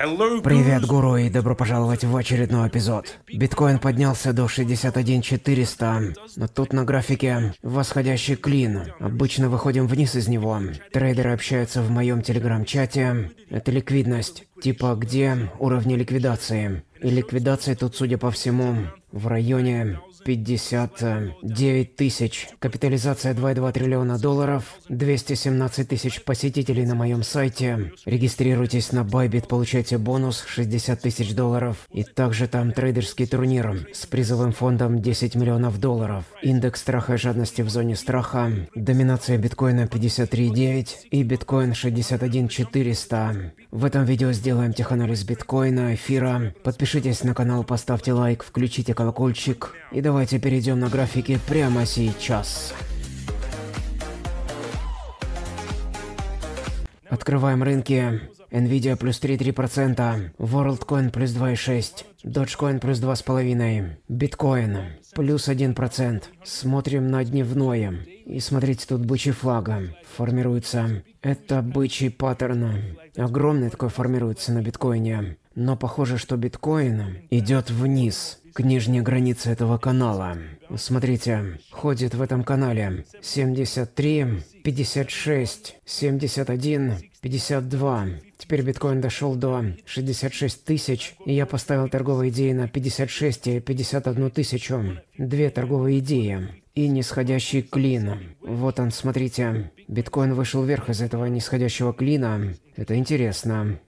Привет, гуру, и добро пожаловать в очередной эпизод. Биткоин поднялся до 61400, но тут на графике восходящий клин. Обычно выходим вниз из него. Трейдеры общаются в моем телеграм-чате. Это ликвидность. Типа, где уровни ликвидации? И ликвидация тут, судя по всему, в районе 59 тысяч. Капитализация 2,2 триллиона долларов. 217 тысяч посетителей на моем сайте. Регистрируйтесь на Bybit, получайте бонус 60 тысяч долларов. И также там трейдерский турнир с призовым фондом 10 миллионов долларов. Индекс страха и жадности в зоне страха. Доминация биткоина 53,9 и биткоин 61400. В этом видео сделаем теханализ биткоина, эфира. Подпишитесь на канал, поставьте лайк, включите колокольчик и давайте Давайте перейдем на графики прямо сейчас. Открываем рынки. Nvidia плюс 3,3%, WorldCoin плюс 2,6%, Dogecoin плюс 2,5%, Bitcoin плюс 1%. Смотрим на дневное. И смотрите, тут бычий флага формируется. Это бычий паттерн. Огромный такой формируется на биткоине. Но похоже, что биткоин идет вниз к нижней границе этого канала. Смотрите, ходит в этом канале 73, 56, 71, 52. Теперь биткоин дошел до 66 тысяч, и я поставил торговые идеи на 56 и 51 тысячу. Две торговые идеи и нисходящий клин. Вот он, смотрите. Биткоин вышел вверх из этого нисходящего клина. Это интересно.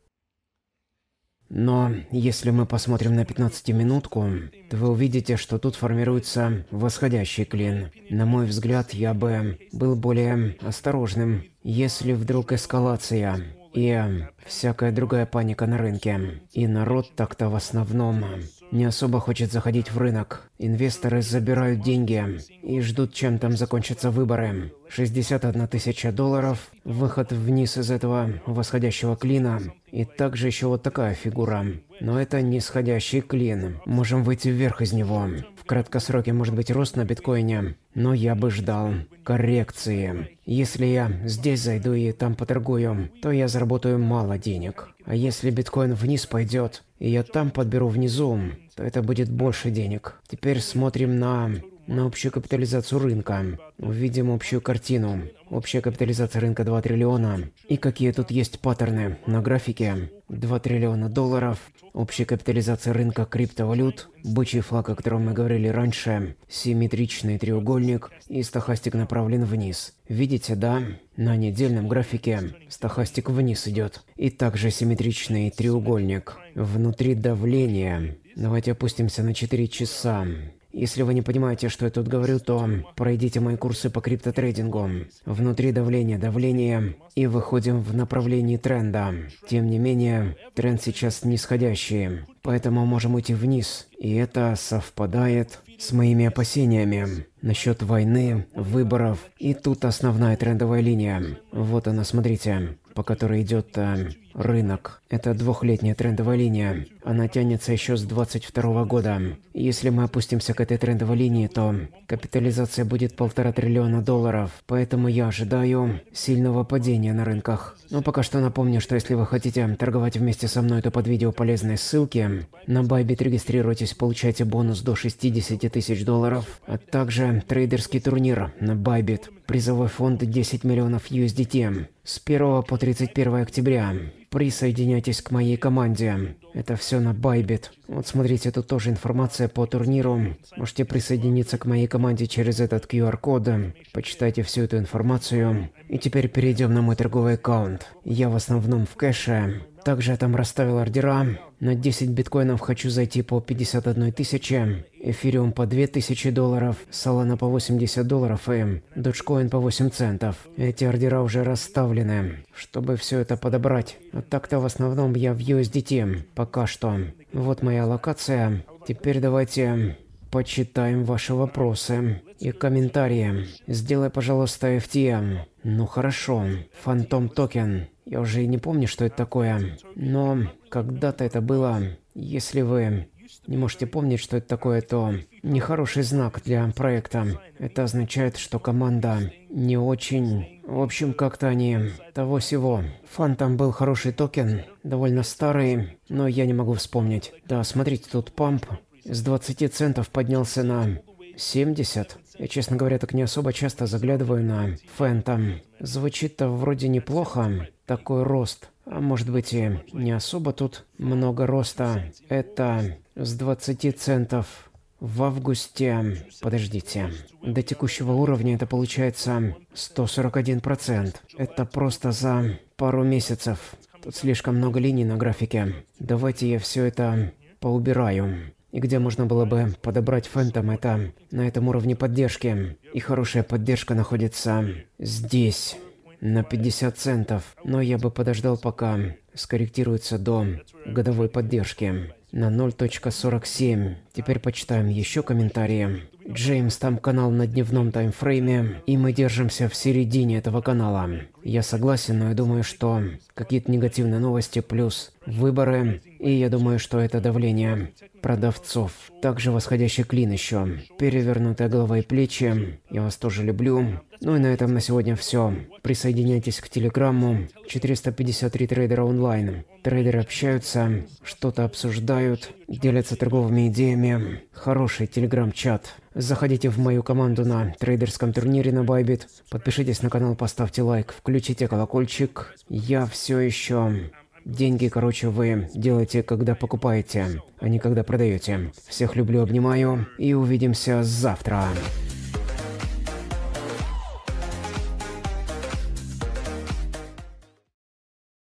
Но если мы посмотрим на 15-минутку, то вы увидите, что тут формируется восходящий клин. На мой взгляд, я бы был более осторожным, если вдруг эскалация и всякая другая паника на рынке. И народ так-то в основном не особо хочет заходить в рынок. Инвесторы забирают деньги и ждут, чем там закончатся выборы. 61 тысяча долларов, выход вниз из этого восходящего клина, и также еще вот такая фигура. Но это нисходящий клин, можем выйти вверх из него. В краткосроке может быть рост на биткоине, но я бы ждал коррекции. Если я здесь зайду и там поторгую, то я заработаю мало денег. А если биткоин вниз пойдет, и я там подберу внизу, то это будет больше денег. Теперь смотрим на на общую капитализацию рынка. Увидим общую картину. Общая капитализация рынка 2 триллиона. И какие тут есть паттерны на графике. 2 триллиона долларов. Общая капитализация рынка криптовалют. Бычий флаг, о котором мы говорили раньше. Симметричный треугольник. И стахастик направлен вниз. Видите, да? На недельном графике стахастик вниз идет. И также симметричный треугольник. Внутри давления. Давайте опустимся на 4 часа. Если вы не понимаете, что я тут говорю, то пройдите мои курсы по криптотрейдингу. Внутри давление, давление, и выходим в направлении тренда. Тем не менее, тренд сейчас нисходящий, поэтому можем уйти вниз. И это совпадает с моими опасениями насчет войны, выборов. И тут основная трендовая линия. Вот она, смотрите, по которой идет э, Рынок – это двухлетняя трендовая линия. Она тянется еще с 22 года. Если мы опустимся к этой трендовой линии, то капитализация будет полтора триллиона долларов. Поэтому я ожидаю сильного падения на рынках. Но пока что напомню, что если вы хотите торговать вместе со мной, то под видео полезные ссылки. На Bybit регистрируйтесь, получайте бонус до 60 тысяч долларов. А также трейдерский турнир на Bybit. Призовой фонд 10 миллионов USDT. С 1 по 31 октября. Присоединяйтесь к моей команде. Это все на Байбит. Вот смотрите, тут тоже информация по турниру. Можете присоединиться к моей команде через этот QR-код. Почитайте всю эту информацию. И теперь перейдем на мой торговый аккаунт. Я в основном в кэше. Также я там расставил ордера. На 10 биткоинов хочу зайти по 51 тысяче, эфириум по 2000 долларов, солана по 80 долларов и доджкоин по 8 центов. Эти ордера уже расставлены, чтобы все это подобрать. А так-то в основном я в USDT пока что. Вот моя локация. Теперь давайте почитаем ваши вопросы и комментарии. Сделай, пожалуйста, FTM. Эм. Ну хорошо. Фантом токен. Я уже и не помню, что это такое, но когда-то это было. Если вы не можете помнить, что это такое, то нехороший знак для проекта. Это означает, что команда не очень... В общем, как-то они того всего. Фантом был хороший токен, довольно старый, но я не могу вспомнить. Да, смотрите, тут памп с 20 центов поднялся на 70. Я, честно говоря, так не особо часто заглядываю на Фэнтом. Звучит-то вроде неплохо такой рост. а Может быть, и не особо тут много роста. Это с 20 центов в августе, подождите, до текущего уровня это получается 141%. Это просто за пару месяцев. Тут слишком много линий на графике. Давайте я все это поубираю. И где можно было бы подобрать фэнтом, это на этом уровне поддержки. И хорошая поддержка находится здесь на 50 центов, но я бы подождал пока скорректируется до годовой поддержки на 0.47. Теперь почитаем еще комментарии. Джеймс, там канал на дневном таймфрейме, и мы держимся в середине этого канала. Я согласен, но я думаю, что какие-то негативные новости плюс выборы, и я думаю, что это давление продавцов. Также восходящий клин еще, перевернутая голова и плечи. Я вас тоже люблю. Ну и на этом на сегодня все. Присоединяйтесь к Телеграмму. 453 трейдера онлайн. Трейдеры общаются, что-то обсуждают, делятся торговыми идеями. Хороший Телеграм-чат. Заходите в мою команду на трейдерском турнире на Байбит. Подпишитесь на канал, поставьте лайк, Включите колокольчик. Я все еще... Деньги, короче, вы делаете, когда покупаете, а не когда продаете. Всех люблю, обнимаю и увидимся завтра.